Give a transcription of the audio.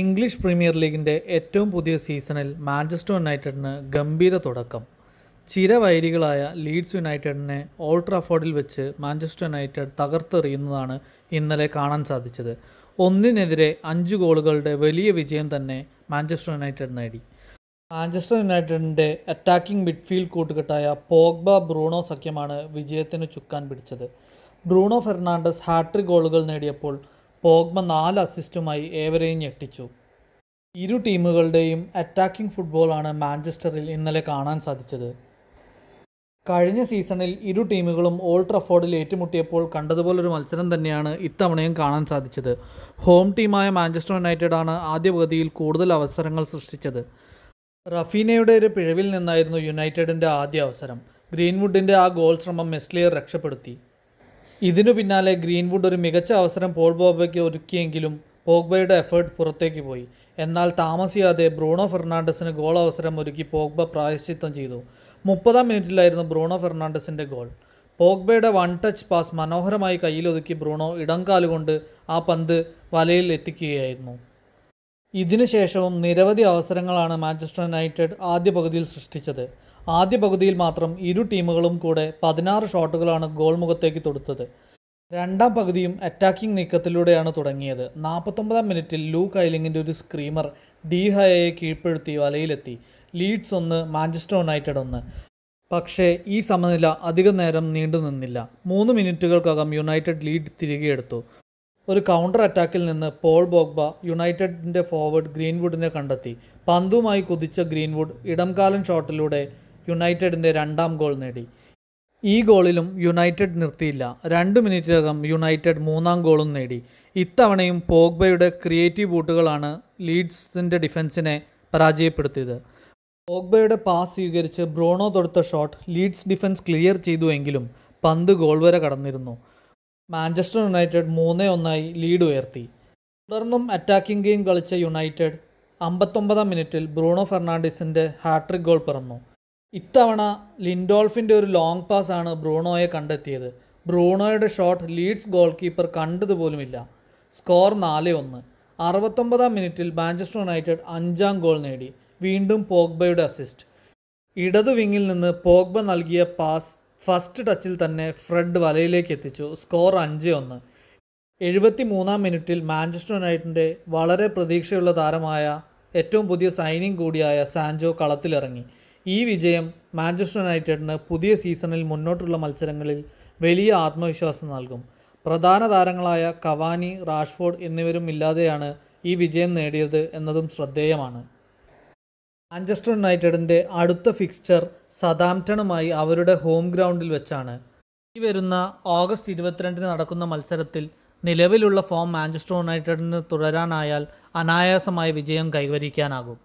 English premier ലീഗിൻ്റെ ഏറ്റവും പുതിയ സീസണിൽ മാഞ്ചസ്റ്റർ യുണൈറ്റഡിന് ഗംഭീര തുടക്കം ചിരവൈരികളായ ലീഡ്സ് യുണൈറ്റഡിനെ ഓൾട്രാഫോർഡിൽ വെച്ച് മാഞ്ചസ്റ്റർ യുണൈറ്റഡ് തകർത്തെറിയുന്നതാണ് ഇന്നലെ കാണാൻ സാധിച്ചത് ഒന്നിനെതിരെ അഞ്ച് ഗോളുകളുടെ വലിയ വിജയം തന്നെ മാഞ്ചസ്റ്റർ യുണൈറ്റഡ് നേടി മാഞ്ചസ്റ്റർ യുണൈറ്റഡിൻ്റെ അറ്റാക്കിംഗ് മിഡ്ഫീൽഡ് കൂട്ടുകെട്ടായ പോഗ്ബ ബ്രൂണോ സഖ്യമാണ് വിജയത്തിന് ചുക്കാൻ പിടിച്ചത് ബ്രൂണോ ഫെർണാണ്ടസ് ഹാട്രിക് ഗോളുകൾ നേടിയപ്പോൾ പോഗ്മ നാല് അസിസ്റ്റുമായി ഏവരെയും ഞെട്ടിച്ചു ഇരു ടീമുകളുടെയും അറ്റാക്കിംഗ് ഫുട്ബോളാണ് മാഞ്ചസ്റ്ററിൽ ഇന്നലെ കാണാൻ സാധിച്ചത് കഴിഞ്ഞ സീസണിൽ ഇരു ടീമുകളും ഓൾഡ് ട്രഫോർഡിൽ ഏറ്റുമുട്ടിയപ്പോൾ കണ്ടതുപോലൊരു മത്സരം തന്നെയാണ് ഇത്തവണയും കാണാൻ സാധിച്ചത് ഹോം ടീമായ മാഞ്ചസ്റ്റർ യുണൈറ്റഡ് ആണ് ആദ്യ പകുതിയിൽ കൂടുതൽ അവസരങ്ങൾ സൃഷ്ടിച്ചത് റഫീനയുടെ ഒരു പിഴവിൽ നിന്നായിരുന്നു യുണൈറ്റഡിൻ്റെ ആദ്യ അവസരം ഗ്രീൻവുഡിൻ്റെ ആ ഗോൾ ശ്രമം മെസ്ലിയർ രക്ഷപ്പെടുത്തി ഇതിനു പിന്നാലെ ഗ്രീൻവുഡ് ഒരു മികച്ച അവസരം പോൾ ബോബയ്ക്ക് ഒരുക്കിയെങ്കിലും പോഗ്ബയുടെ എഫേർട്ട് പുറത്തേക്ക് പോയി എന്നാൽ താമസിയാതെ ബ്രൂണോ ഫെർണാണ്ടസിന് ഗോൾ അവസരം ഒരുക്കി പോഗ്ബ പ്രായശ്ചിത്തം ചെയ്തു മുപ്പതാം മിനിറ്റിലായിരുന്നു ബ്രൂണോ ഫെർണാണ്ടസിൻ്റെ ഗോൾ പോഗ്ബയുടെ വൺ ടച്ച് പാസ് മനോഹരമായി കയ്യിലൊതുക്കി ബ്രൂണോ ഇടംകാലുകൊണ്ട് ആ പന്ത് വലയിൽ എത്തിക്കുകയായിരുന്നു ഇതിനുശേഷവും നിരവധി അവസരങ്ങളാണ് മാഞ്ചസ്റ്റർ യുണൈറ്റഡ് ആദ്യ പകുതിയിൽ സൃഷ്ടിച്ചത് ആദ്യ പകുതിയിൽ മാത്രം ഇരു ടീമുകളും കൂടെ പതിനാറ് ഷോട്ടുകളാണ് ഗോൾ മുഖത്തേക്ക് തൊടുത്തത് രണ്ടാം പകുതിയും അറ്റാക്കിംഗ് നീക്കത്തിലൂടെയാണ് തുടങ്ങിയത് നാൽപ്പത്തൊമ്പതാം മിനിറ്റിൽ ലൂ കൈലിങ്ങിൻ്റെ ഒരു സ്ക്രീമർ ഡീഹയെ കീഴ്പ്പെടുത്തി വലയിലെത്തി ലീഡ്സ് ഒന്ന് മാഞ്ചസ്റ്റർ യുണൈറ്റഡ് ഒന്ന് പക്ഷേ ഈ സമനില അധികം നേരം നീണ്ടു നിന്നില്ല മൂന്ന് മിനിറ്റുകൾക്കകം യുണൈറ്റഡ് ലീഡ് തിരികെ എടുത്തു ഒരു കൗണ്ടർ അറ്റാക്കിൽ നിന്ന് പോൾ ബോഗ്ബ യുണൈറ്റഡിൻ്റെ ഫോർവേഡ് ഗ്രീൻവുഡിനെ കണ്ടെത്തി പന്തുമായി കുതിച്ച ഗ്രീൻവുഡ് ഇടംകാലൻ ഷോട്ടിലൂടെ യുണൈറ്റഡിൻ്റെ രണ്ടാം ഗോൾ നേടി ഈ ഗോളിലും യുണൈറ്റഡ് നിർത്തിയില്ല രണ്ട് മിനിറ്റിനകം യുണൈറ്റഡ് മൂന്നാം ഗോളും നേടി ഇത്തവണയും പോഗ്ബയുടെ ക്രിയേറ്റീവ് ബൂട്ടുകളാണ് ലീഡ്സിൻ്റെ ഡിഫൻസിനെ പരാജയപ്പെടുത്തിയത് പോഗ്ബയുടെ പാസ് സ്വീകരിച്ച് ബ്രോണോ തൊടുത്ത ഷോട്ട് ലീഡ്സ് ഡിഫൻസ് ക്ലിയർ ചെയ്തുവെങ്കിലും പന്ത് ഗോൾ വരെ കടന്നിരുന്നു മാഞ്ചസ്റ്റർ യുണൈറ്റഡ് മൂന്നേ ഒന്നായി ലീഡ് ഉയർത്തി തുടർന്നും അറ്റാക്കിംഗ് ഗെയിം കളിച്ച യുണൈറ്റഡ് അമ്പത്തൊമ്പതാം മിനിറ്റിൽ ബ്രൂണോ ഫെർണാണ്ടീസിൻ്റെ ഹാട്രിക് ഗോൾ പിറന്നു ഇത്തവണ ലിൻഡോൾഫിൻ്റെ ഒരു ലോങ് പാസ് ആണ് ബ്രൂണോയെ കണ്ടെത്തിയത് ബ്രൂണോയുടെ ഷോട്ട് ലീഡ്സ് ഗോൾ കീപ്പർ കണ്ടതുപോലുമില്ല സ്കോർ നാല് ഒന്ന് അറുപത്തൊമ്പതാം മിനിറ്റിൽ മാഞ്ചസ്റ്റർ യുണൈറ്റഡ് അഞ്ചാം ഗോൾ നേടി വീണ്ടും പോഗ്ബയുടെ അസിസ്റ്റ് ഇടതു വിങ്ങിൽ നിന്ന് പോഗ്ബ നൽകിയ പാസ് ഫസ്റ്റ് ടച്ചിൽ തന്നെ ഫ്രെഡ് വലയിലേക്ക് എത്തിച്ചു സ്കോർ അഞ്ച് ഒന്ന് എഴുപത്തി മൂന്നാം മിനിറ്റിൽ മാഞ്ചസ്റ്റർ യുണൈറ്റഡിൻ്റെ വളരെ പ്രതീക്ഷയുള്ള താരമായ ഏറ്റവും പുതിയ സൈനിങ് കൂടിയായ സാൻജോ കളത്തിലിറങ്ങി ഈ വിജയം മാഞ്ചസ്റ്റർ യുണൈറ്റഡിന് പുതിയ സീസണിൽ മുന്നോട്ടുള്ള മത്സരങ്ങളിൽ വലിയ ആത്മവിശ്വാസം നൽകും പ്രധാന താരങ്ങളായ കവാനി റാഷ്ഫോർഡ് എന്നിവരും ഇല്ലാതെയാണ് ഈ വിജയം നേടിയത് എന്നതും ശ്രദ്ധേയമാണ് മാഞ്ചസ്റ്റർ യുണൈറ്റഡിൻ്റെ അടുത്ത ഫിക്സ്ചർ സതാംപ്ടണുമായി അവരുടെ ഹോം ഗ്രൗണ്ടിൽ വെച്ചാണ് ഈ വരുന്ന ഓഗസ്റ്റ് ഇരുപത്തിരണ്ടിന് നടക്കുന്ന മത്സരത്തിൽ നിലവിലുള്ള ഫോം മാഞ്ചസ്റ്റർ യുണൈറ്റഡിന് തുടരാനായാൽ അനായാസമായ വിജയം കൈവരിക്കാനാകും